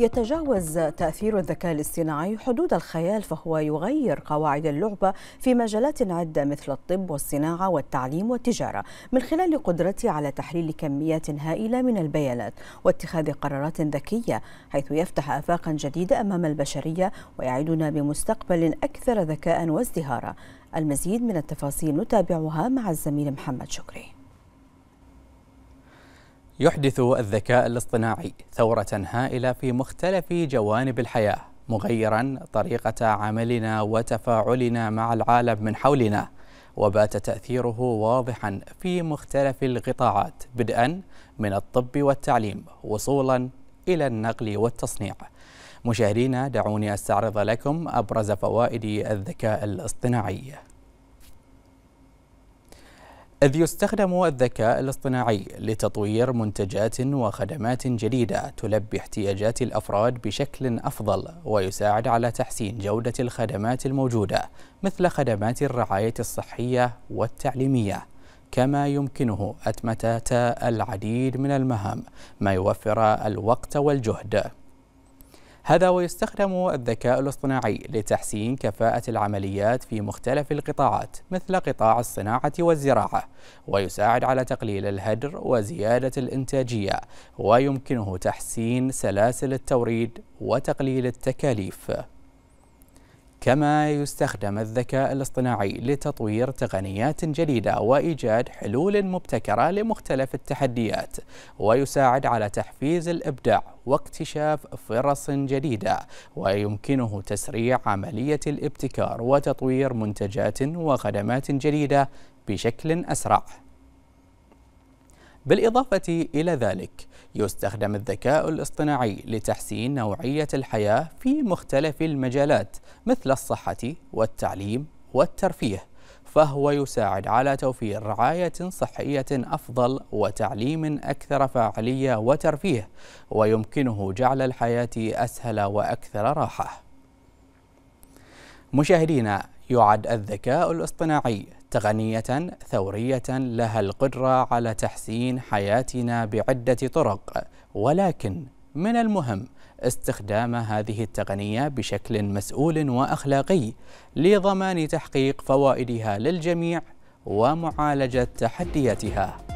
يتجاوز تأثير الذكاء الاصطناعي حدود الخيال فهو يغير قواعد اللعبة في مجالات عدة مثل الطب والصناعة والتعليم والتجارة من خلال قدرته على تحليل كميات هائلة من البيانات واتخاذ قرارات ذكية حيث يفتح آفاقا جديدة أمام البشرية ويعدنا بمستقبل أكثر ذكاء وازدهارا المزيد من التفاصيل نتابعها مع الزميل محمد شكري يحدث الذكاء الاصطناعي ثورة هائلة في مختلف جوانب الحياة مغيرا طريقة عملنا وتفاعلنا مع العالم من حولنا وبات تأثيره واضحا في مختلف القطاعات بدءا من الطب والتعليم وصولا إلى النقل والتصنيع مشاهدينا دعوني أستعرض لكم أبرز فوائد الذكاء الاصطناعي إذ يستخدم الذكاء الاصطناعي لتطوير منتجات وخدمات جديدة تلبي احتياجات الأفراد بشكل أفضل ويساعد على تحسين جودة الخدمات الموجودة مثل خدمات الرعاية الصحية والتعليمية كما يمكنه أتمتة العديد من المهام ما يوفر الوقت والجهد هذا ويستخدم الذكاء الاصطناعي لتحسين كفاءة العمليات في مختلف القطاعات مثل قطاع الصناعة والزراعة ويساعد على تقليل الهدر وزيادة الإنتاجية ويمكنه تحسين سلاسل التوريد وتقليل التكاليف كما يستخدم الذكاء الاصطناعي لتطوير تقنيات جديدة وإيجاد حلول مبتكرة لمختلف التحديات ويساعد على تحفيز الإبداع واكتشاف فرص جديدة ويمكنه تسريع عملية الابتكار وتطوير منتجات وخدمات جديدة بشكل أسرع بالإضافة إلى ذلك يستخدم الذكاء الاصطناعي لتحسين نوعية الحياة في مختلف المجالات مثل الصحة والتعليم والترفيه فهو يساعد على توفير رعاية صحية أفضل وتعليم أكثر فاعلية وترفيه ويمكنه جعل الحياة أسهل وأكثر راحة مشاهدينا يعد الذكاء الاصطناعي تقنية ثورية لها القدرة على تحسين حياتنا بعدة طرق ولكن من المهم استخدام هذه التقنية بشكل مسؤول وأخلاقي لضمان تحقيق فوائدها للجميع ومعالجة تحدياتها